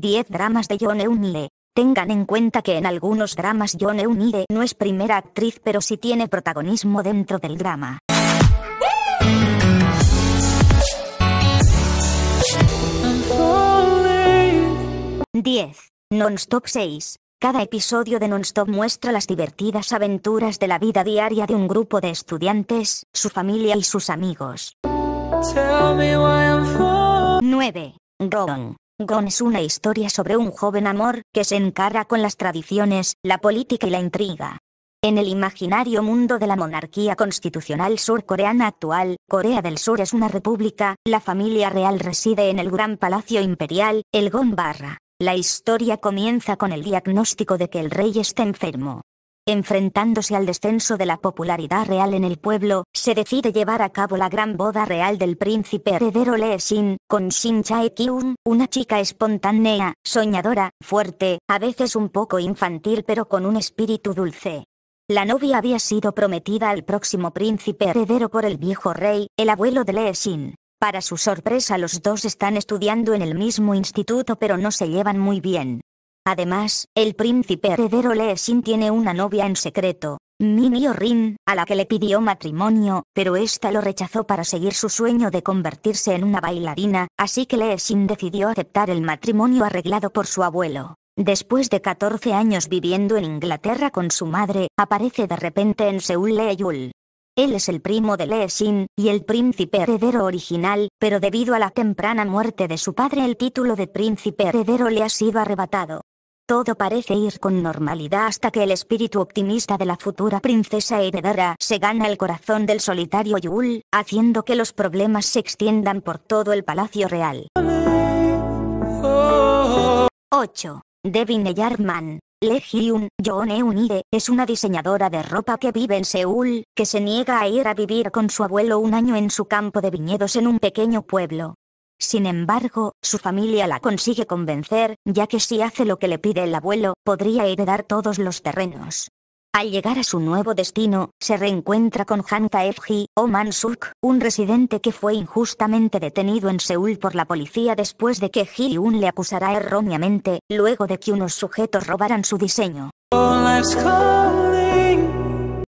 10 dramas de John Eunile. Tengan en cuenta que en algunos dramas John Eunile no es primera actriz pero sí tiene protagonismo dentro del drama. 10. Nonstop 6. Cada episodio de Nonstop muestra las divertidas aventuras de la vida diaria de un grupo de estudiantes, su familia y sus amigos. 9. Ron. Gon es una historia sobre un joven amor que se encara con las tradiciones, la política y la intriga. En el imaginario mundo de la monarquía constitucional surcoreana actual, Corea del Sur es una república, la familia real reside en el Gran Palacio Imperial, el Gon Barra. La historia comienza con el diagnóstico de que el rey está enfermo. Enfrentándose al descenso de la popularidad real en el pueblo, se decide llevar a cabo la gran boda real del príncipe heredero Lee con Shin chae una chica espontánea, soñadora, fuerte, a veces un poco infantil pero con un espíritu dulce. La novia había sido prometida al próximo príncipe heredero por el viejo rey, el abuelo de Lee Para su sorpresa los dos están estudiando en el mismo instituto pero no se llevan muy bien. Además, el príncipe heredero Lee Sin tiene una novia en secreto, Minio Rin, a la que le pidió matrimonio, pero esta lo rechazó para seguir su sueño de convertirse en una bailarina, así que Lee Sin decidió aceptar el matrimonio arreglado por su abuelo. Después de 14 años viviendo en Inglaterra con su madre, aparece de repente en Seúl Lee Yul. Él es el primo de Lee Sin, y el príncipe heredero original, pero debido a la temprana muerte de su padre el título de príncipe heredero le ha sido arrebatado. Todo parece ir con normalidad hasta que el espíritu optimista de la futura princesa heredera se gana el corazón del solitario Yul, haciendo que los problemas se extiendan por todo el palacio real. 8. Devin Yarman. Lee Hyun, es una diseñadora de ropa que vive en Seúl, que se niega a ir a vivir con su abuelo un año en su campo de viñedos en un pequeño pueblo. Sin embargo, su familia la consigue convencer, ya que si hace lo que le pide el abuelo, podría heredar todos los terrenos. Al llegar a su nuevo destino, se reencuentra con Han tae o Mansuk, un residente que fue injustamente detenido en Seúl por la policía después de que Ji-un le acusara erróneamente, luego de que unos sujetos robaran su diseño.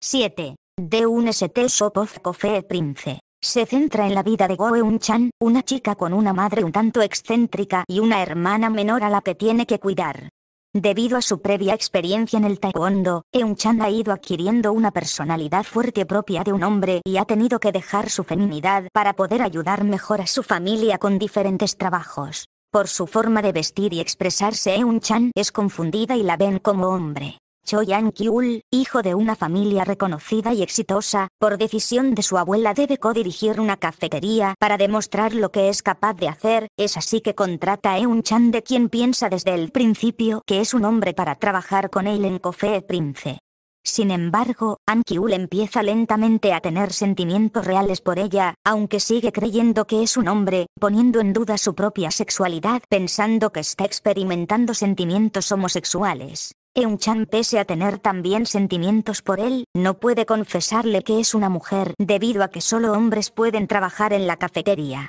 7. De un ST Sopov of Prince se centra en la vida de Eun chan una chica con una madre un tanto excéntrica y una hermana menor a la que tiene que cuidar. Debido a su previa experiencia en el taekwondo, Eun-chan ha ido adquiriendo una personalidad fuerte propia de un hombre y ha tenido que dejar su feminidad para poder ayudar mejor a su familia con diferentes trabajos. Por su forma de vestir y expresarse Eun-chan es confundida y la ven como hombre. Cho Ankyul, hijo de una familia reconocida y exitosa, por decisión de su abuela debe co-dirigir una cafetería para demostrar lo que es capaz de hacer, es así que contrata a Eun Chan de quien piensa desde el principio que es un hombre para trabajar con él en Coffee Prince. Sin embargo, Ankyul empieza lentamente a tener sentimientos reales por ella, aunque sigue creyendo que es un hombre, poniendo en duda su propia sexualidad pensando que está experimentando sentimientos homosexuales eun pese a tener también sentimientos por él, no puede confesarle que es una mujer debido a que solo hombres pueden trabajar en la cafetería.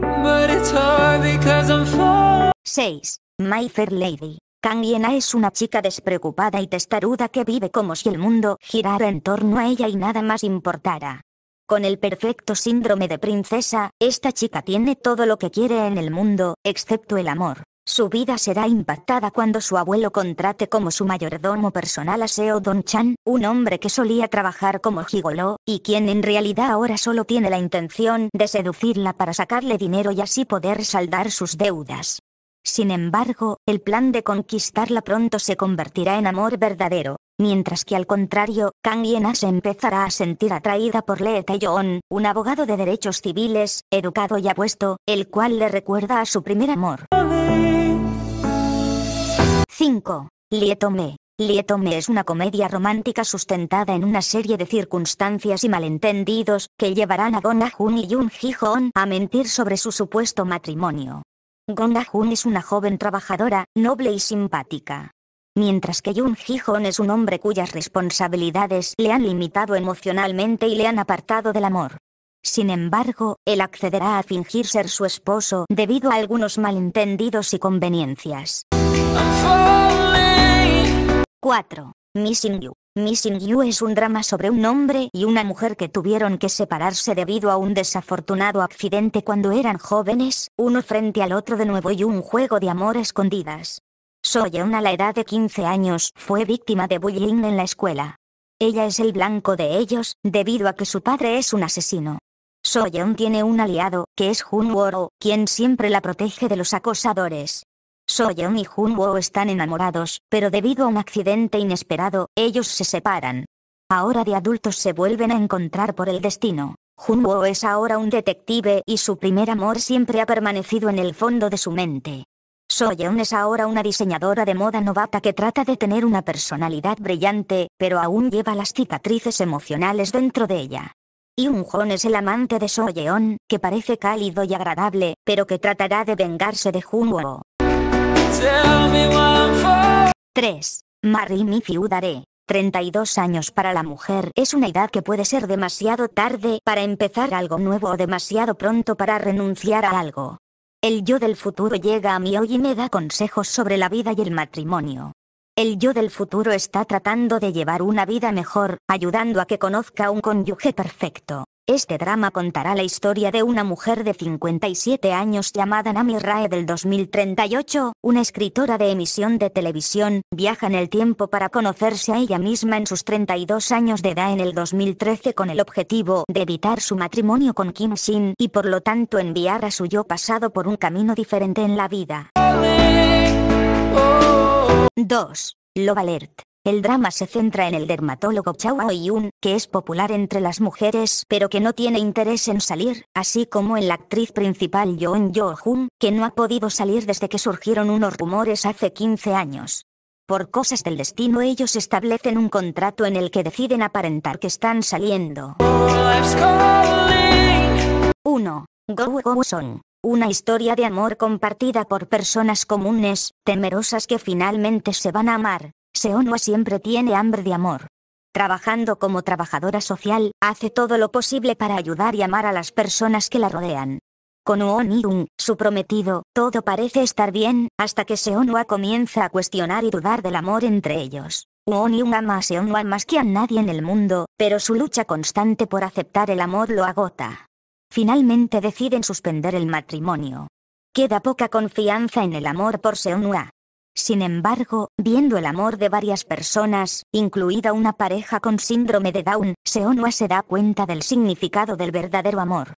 6. My Fair Lady. Kang Yena es una chica despreocupada y testaruda que vive como si el mundo girara en torno a ella y nada más importara. Con el perfecto síndrome de princesa, esta chica tiene todo lo que quiere en el mundo, excepto el amor. Su vida será impactada cuando su abuelo contrate como su mayordomo personal a Seo Don Chan, un hombre que solía trabajar como gigolo, y quien en realidad ahora solo tiene la intención de seducirla para sacarle dinero y así poder saldar sus deudas. Sin embargo, el plan de conquistarla pronto se convertirá en amor verdadero, mientras que al contrario, Kang Yena se empezará a sentir atraída por Lee tae un abogado de derechos civiles, educado y apuesto, el cual le recuerda a su primer amor. 5. Lietome. Lietome es una comedia romántica sustentada en una serie de circunstancias y malentendidos que llevarán a Gona Jun y Yun Ji-hoon a mentir sobre su supuesto matrimonio. Gona Jun es una joven trabajadora, noble y simpática. Mientras que Yun Ji-hoon es un hombre cuyas responsabilidades le han limitado emocionalmente y le han apartado del amor. Sin embargo, él accederá a fingir ser su esposo debido a algunos malentendidos y conveniencias. 4. Missing You. Missing You es un drama sobre un hombre y una mujer que tuvieron que separarse debido a un desafortunado accidente cuando eran jóvenes, uno frente al otro de nuevo y un juego de amor escondidas. Soyeon a la edad de 15 años fue víctima de bullying en la escuela. Ella es el blanco de ellos, debido a que su padre es un asesino. Soyeon tiene un aliado, que es Jun Woro, quien siempre la protege de los acosadores. Soyeon y Woo están enamorados, pero debido a un accidente inesperado, ellos se separan. Ahora de adultos se vuelven a encontrar por el destino. Woo es ahora un detective y su primer amor siempre ha permanecido en el fondo de su mente. Soyeon es ahora una diseñadora de moda novata que trata de tener una personalidad brillante, pero aún lleva las cicatrices emocionales dentro de ella. Y Jun es el amante de Soyeon, que parece cálido y agradable, pero que tratará de vengarse de Junwoo. 3. mi Fiudaré. 32 años para la mujer es una edad que puede ser demasiado tarde para empezar algo nuevo o demasiado pronto para renunciar a algo. El yo del futuro llega a mí hoy y me da consejos sobre la vida y el matrimonio. El yo del futuro está tratando de llevar una vida mejor, ayudando a que conozca un cónyuge perfecto. Este drama contará la historia de una mujer de 57 años llamada Nami Rae del 2038, una escritora de emisión de televisión, viaja en el tiempo para conocerse a ella misma en sus 32 años de edad en el 2013 con el objetivo de evitar su matrimonio con Kim Shin y por lo tanto enviar a su yo pasado por un camino diferente en la vida. 2. Love Alert el drama se centra en el dermatólogo Chao Aoyun, que es popular entre las mujeres pero que no tiene interés en salir, así como en la actriz principal Yoon Yo-hun, que no ha podido salir desde que surgieron unos rumores hace 15 años. Por cosas del destino ellos establecen un contrato en el que deciden aparentar que están saliendo. 1. Go Go Son una historia de amor compartida por personas comunes, temerosas que finalmente se van a amar, Seonwa siempre tiene hambre de amor. Trabajando como trabajadora social, hace todo lo posible para ayudar y amar a las personas que la rodean. Con Uon Yung, su prometido, todo parece estar bien, hasta que Seonwa comienza a cuestionar y dudar del amor entre ellos. Uon Yung ama a Seonwa más que a nadie en el mundo, pero su lucha constante por aceptar el amor lo agota. Finalmente deciden suspender el matrimonio. Queda poca confianza en el amor por Seonwa. Sin embargo, viendo el amor de varias personas, incluida una pareja con síndrome de Down, Seonua se da cuenta del significado del verdadero amor.